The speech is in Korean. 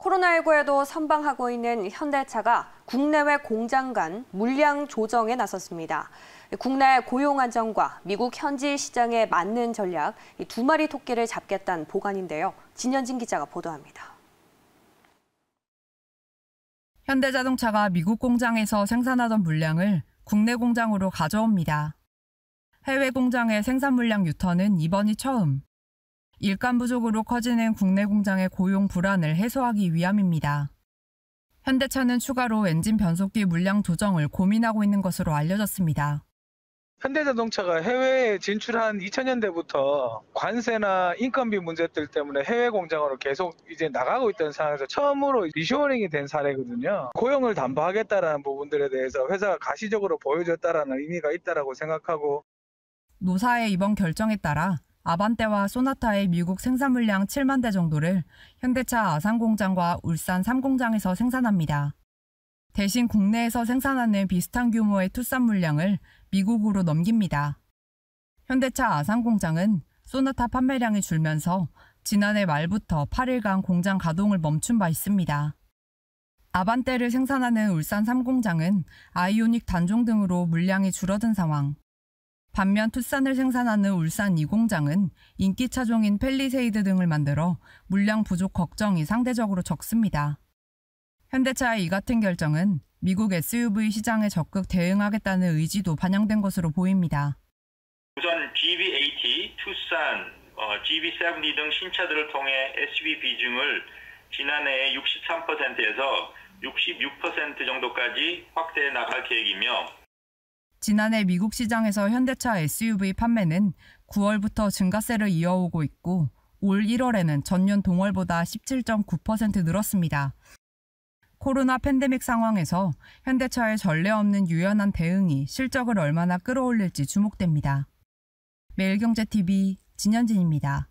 코로나19에도 선방하고 있는 현대차가 국내외 공장 간 물량 조정에 나섰습니다. 국내 고용 안정과 미국 현지 시장에 맞는 전략, 두 마리 토끼를 잡겠다는 보관인데요. 진현진 기자가 보도합니다. 현대자동차가 미국 공장에서 생산하던 물량을 국내 공장으로 가져옵니다. 해외 공장의 생산 물량 유턴은 이번이 처음. 일감 부족으로 커지는 국내 공장의 고용 불안을 해소하기 위함입니다. 현대차는 추가로 엔진 변속기 물량 조정을 고민하고 있는 것으로 알려졌습니다. 현대자동차가 해외에 진출한 2000년대부터 관세나 인건비 문제들 때문에 해외 공장으로 계속 이제 나가고 있던 상황에서 처음으로 리쇼링이 된 사례거든요. 고용을 담보하겠다라는 부분들에 대해서 회사가 가시적으로 보여줬다라는 의미가 있다라고 생각하고 노사의 이번 결정에 따라 아반떼와 소나타의 미국 생산 물량 7만 대 정도를 현대차 아산 공장과 울산 3공장에서 생산합니다. 대신 국내에서 생산하는 비슷한 규모의 투싼 물량을 미국으로 넘깁니다. 현대차 아산 공장은 소나타 판매량이 줄면서 지난해 말부터 8일간 공장 가동을 멈춘 바 있습니다. 아반떼를 생산하는 울산 3공장은 아이오닉 단종 등으로 물량이 줄어든 상황. 반면 투싼을 생산하는 울산 이공장은 인기 차종인 펠리세이드 등을 만들어 물량 부족 걱정이 상대적으로 적습니다. 현대차의 이 같은 결정은 미국 SUV 시장에 적극 대응하겠다는 의지도 반영된 것으로 보입니다. 우선 GV80, 투싼, 어, GV70 등 신차들을 통해 SUV 비중을 지난해 의 63%에서 66% 정도까지 확대해 나갈 계획이며 지난해 미국 시장에서 현대차 SUV 판매는 9월부터 증가세를 이어오고 있고 올 1월에는 전년 동월보다 17.9% 늘었습니다. 코로나 팬데믹 상황에서 현대차의 전례 없는 유연한 대응이 실적을 얼마나 끌어올릴지 주목됩니다. 매일경제TV 진현진입니다.